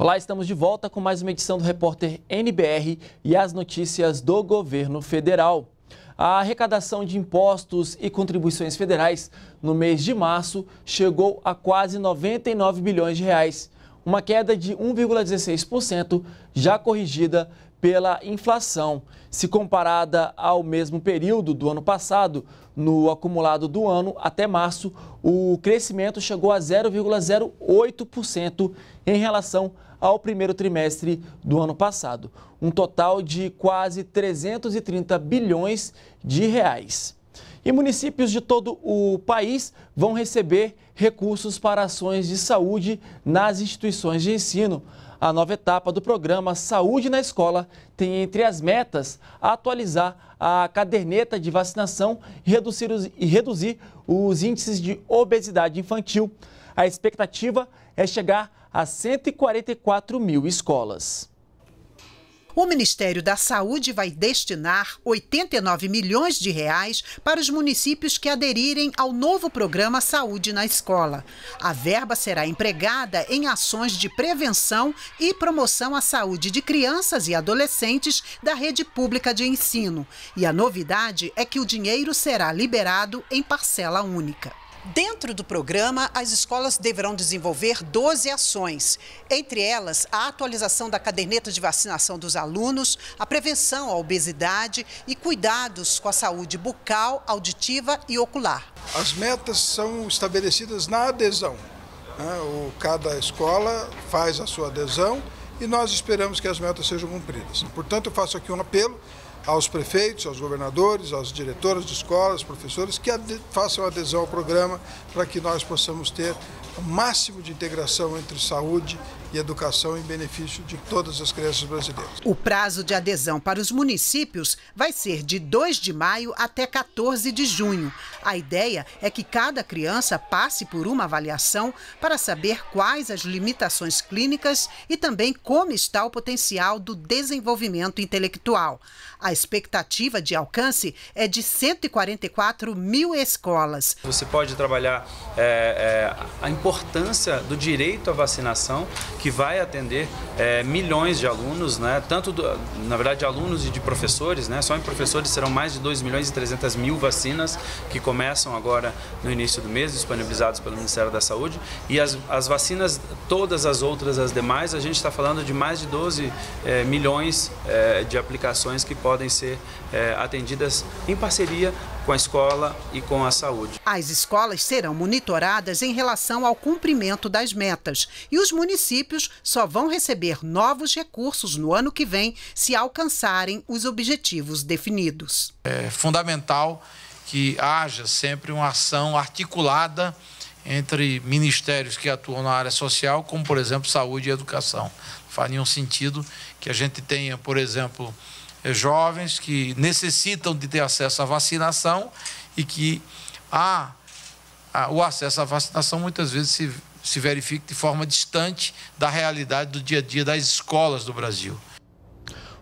Olá, estamos de volta com mais uma edição do Repórter NBR e as notícias do governo federal. A arrecadação de impostos e contribuições federais no mês de março chegou a quase 99 bilhões de reais, uma queda de 1,16% já corrigida pela inflação. Se comparada ao mesmo período do ano passado, no acumulado do ano até março, o crescimento chegou a 0,08% em relação ao primeiro trimestre do ano passado, um total de quase 330 bilhões de reais. E municípios de todo o país vão receber recursos para ações de saúde nas instituições de ensino. A nova etapa do programa Saúde na Escola tem entre as metas atualizar a caderneta de vacinação e reduzir os, e reduzir os índices de obesidade infantil. A expectativa é chegar a 144 mil escolas. O Ministério da Saúde vai destinar 89 milhões de reais para os municípios que aderirem ao novo programa Saúde na Escola. A verba será empregada em ações de prevenção e promoção à saúde de crianças e adolescentes da rede pública de ensino. E a novidade é que o dinheiro será liberado em parcela única. Dentro do programa, as escolas deverão desenvolver 12 ações, entre elas a atualização da caderneta de vacinação dos alunos, a prevenção à obesidade e cuidados com a saúde bucal, auditiva e ocular. As metas são estabelecidas na adesão. Né? O, cada escola faz a sua adesão e nós esperamos que as metas sejam cumpridas. Portanto, eu faço aqui um apelo aos prefeitos, aos governadores, aos diretores de escolas, professores, que façam adesão ao programa para que nós possamos ter o máximo de integração entre saúde e educação em benefício de todas as crianças brasileiras. O prazo de adesão para os municípios vai ser de 2 de maio até 14 de junho. A ideia é que cada criança passe por uma avaliação para saber quais as limitações clínicas e também como está o potencial do desenvolvimento intelectual. A expectativa de alcance é de 144 mil escolas. Você pode trabalhar é, é, a importância do direito à vacinação que vai atender é, milhões de alunos, né? tanto, do, na verdade, de alunos e de professores. Né? Só em professores serão mais de 2 milhões e 300 mil vacinas que começam agora no início do mês, disponibilizados pelo Ministério da Saúde. E as, as vacinas, todas as outras, as demais, a gente está falando de mais de 12 é, milhões é, de aplicações que podem ser é, atendidas em parceria com a escola e com a saúde. As escolas serão monitoradas em relação ao cumprimento das metas e os municípios municípios só vão receber novos recursos no ano que vem se alcançarem os objetivos definidos. É fundamental que haja sempre uma ação articulada entre ministérios que atuam na área social, como, por exemplo, saúde e educação. Faria um sentido que a gente tenha, por exemplo, eh, jovens que necessitam de ter acesso à vacinação e que há o acesso à vacinação muitas vezes se se verifique de forma distante da realidade do dia a dia das escolas do Brasil.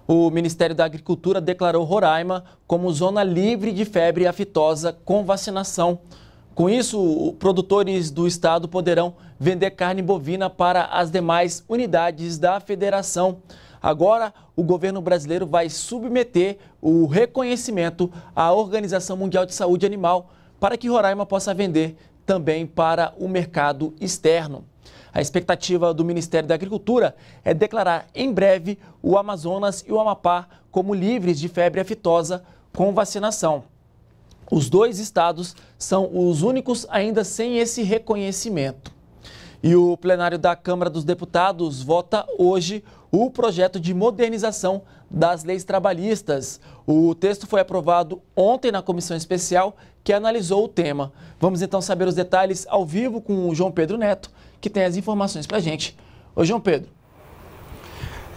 O Ministério da Agricultura declarou Roraima como zona livre de febre aftosa com vacinação. Com isso, produtores do estado poderão vender carne bovina para as demais unidades da federação. Agora, o governo brasileiro vai submeter o reconhecimento à Organização Mundial de Saúde Animal para que Roraima possa vender também para o mercado externo. A expectativa do Ministério da Agricultura é declarar em breve o Amazonas e o Amapá como livres de febre aftosa com vacinação. Os dois estados são os únicos ainda sem esse reconhecimento. E o plenário da Câmara dos Deputados vota hoje o projeto de modernização das leis trabalhistas. O texto foi aprovado ontem na comissão especial que analisou o tema. Vamos então saber os detalhes ao vivo com o João Pedro Neto, que tem as informações para a gente. Ô, João Pedro.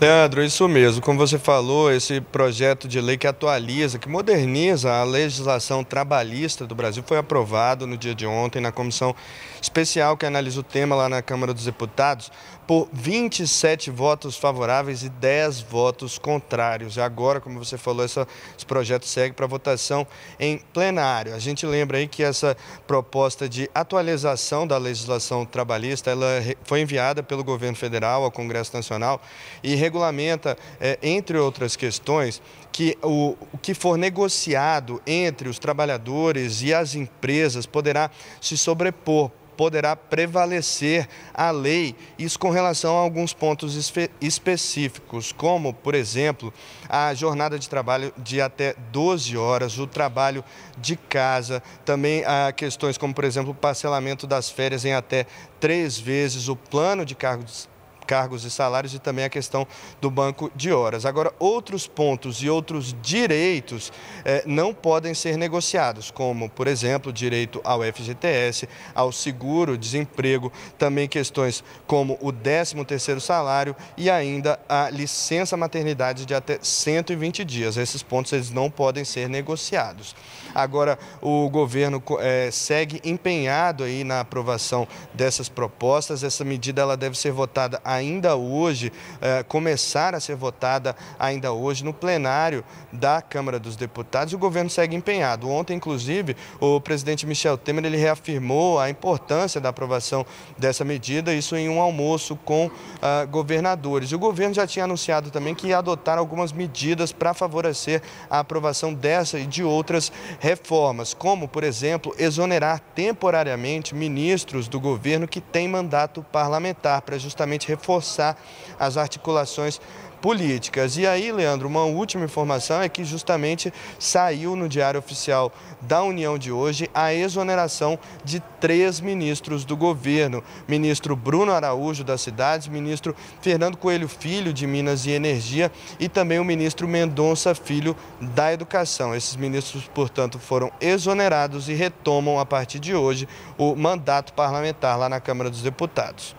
Leandro, isso mesmo. Como você falou, esse projeto de lei que atualiza, que moderniza a legislação trabalhista do Brasil foi aprovado no dia de ontem na comissão especial que analisa o tema lá na Câmara dos Deputados por 27 votos favoráveis e 10 votos contrários. E agora, como você falou, essa, esse projeto segue para votação em plenário. A gente lembra aí que essa proposta de atualização da legislação trabalhista ela foi enviada pelo governo federal ao Congresso Nacional e regulamenta, é, entre outras questões, que o, o que for negociado entre os trabalhadores e as empresas poderá se sobrepor poderá prevalecer a lei, isso com relação a alguns pontos espe específicos, como, por exemplo, a jornada de trabalho de até 12 horas, o trabalho de casa, também há questões como, por exemplo, o parcelamento das férias em até três vezes, o plano de cargos cargos e salários e também a questão do banco de horas. Agora, outros pontos e outros direitos eh, não podem ser negociados, como, por exemplo, direito ao FGTS, ao seguro-desemprego, também questões como o 13º salário e ainda a licença maternidade de até 120 dias. Esses pontos eles não podem ser negociados. Agora, o governo eh, segue empenhado aí na aprovação dessas propostas. Essa medida ela deve ser votada ainda ainda hoje, eh, começar a ser votada ainda hoje no plenário da Câmara dos Deputados e o governo segue empenhado. Ontem, inclusive, o presidente Michel Temer ele reafirmou a importância da aprovação dessa medida, isso em um almoço com ah, governadores. O governo já tinha anunciado também que ia adotar algumas medidas para favorecer a aprovação dessa e de outras reformas, como, por exemplo, exonerar temporariamente ministros do governo que têm mandato parlamentar para justamente reforçar reforçar as articulações políticas. E aí, Leandro, uma última informação é que justamente saiu no Diário Oficial da União de hoje a exoneração de três ministros do governo: ministro Bruno Araújo das Cidades, ministro Fernando Coelho Filho de Minas e Energia e também o ministro Mendonça Filho da Educação. Esses ministros, portanto, foram exonerados e retomam a partir de hoje o mandato parlamentar lá na Câmara dos Deputados.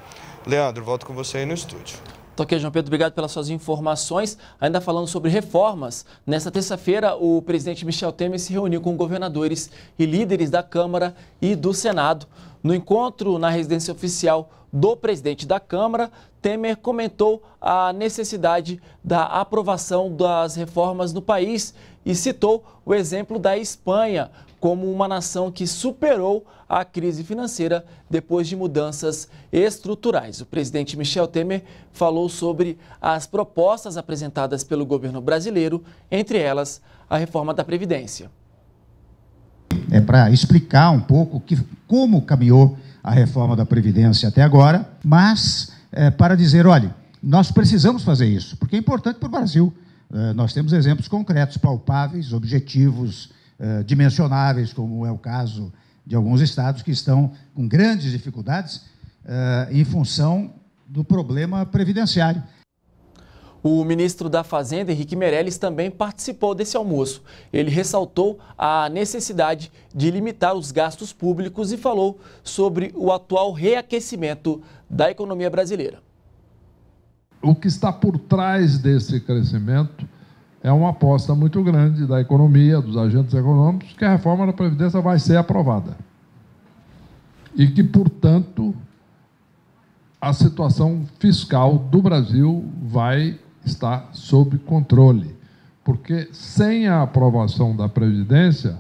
Leandro, volto com você aí no estúdio. Ok, João Pedro, obrigado pelas suas informações. Ainda falando sobre reformas, nesta terça-feira o presidente Michel Temer se reuniu com governadores e líderes da Câmara e do Senado. No encontro na residência oficial do presidente da Câmara, Temer comentou a necessidade da aprovação das reformas no país e citou o exemplo da Espanha como uma nação que superou a crise financeira depois de mudanças estruturais. O presidente Michel Temer falou sobre as propostas apresentadas pelo governo brasileiro, entre elas a reforma da Previdência. É para explicar um pouco que, como caminhou a reforma da Previdência até agora, mas é, para dizer, olha, nós precisamos fazer isso, porque é importante para o Brasil. É, nós temos exemplos concretos, palpáveis, objetivos, eh, dimensionáveis, como é o caso de alguns estados que estão com grandes dificuldades eh, em função do problema previdenciário. O ministro da Fazenda, Henrique Meirelles, também participou desse almoço. Ele ressaltou a necessidade de limitar os gastos públicos e falou sobre o atual reaquecimento da economia brasileira. O que está por trás desse crescimento é uma aposta muito grande da economia, dos agentes econômicos, que a reforma da Previdência vai ser aprovada. E que, portanto, a situação fiscal do Brasil vai estar sob controle. Porque sem a aprovação da Previdência,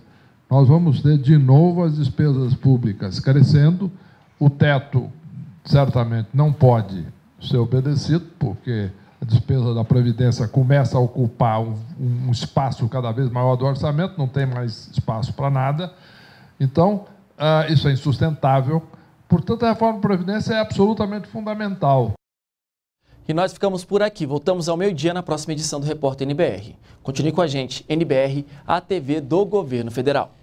nós vamos ter de novo as despesas públicas crescendo, o teto certamente não pode ser obedecido, porque despesa da Previdência começa a ocupar um, um espaço cada vez maior do orçamento, não tem mais espaço para nada. Então, uh, isso é insustentável. Portanto, a reforma da Previdência é absolutamente fundamental. E nós ficamos por aqui. Voltamos ao meio-dia na próxima edição do Repórter NBR. Continue com a gente, NBR, a TV do Governo Federal.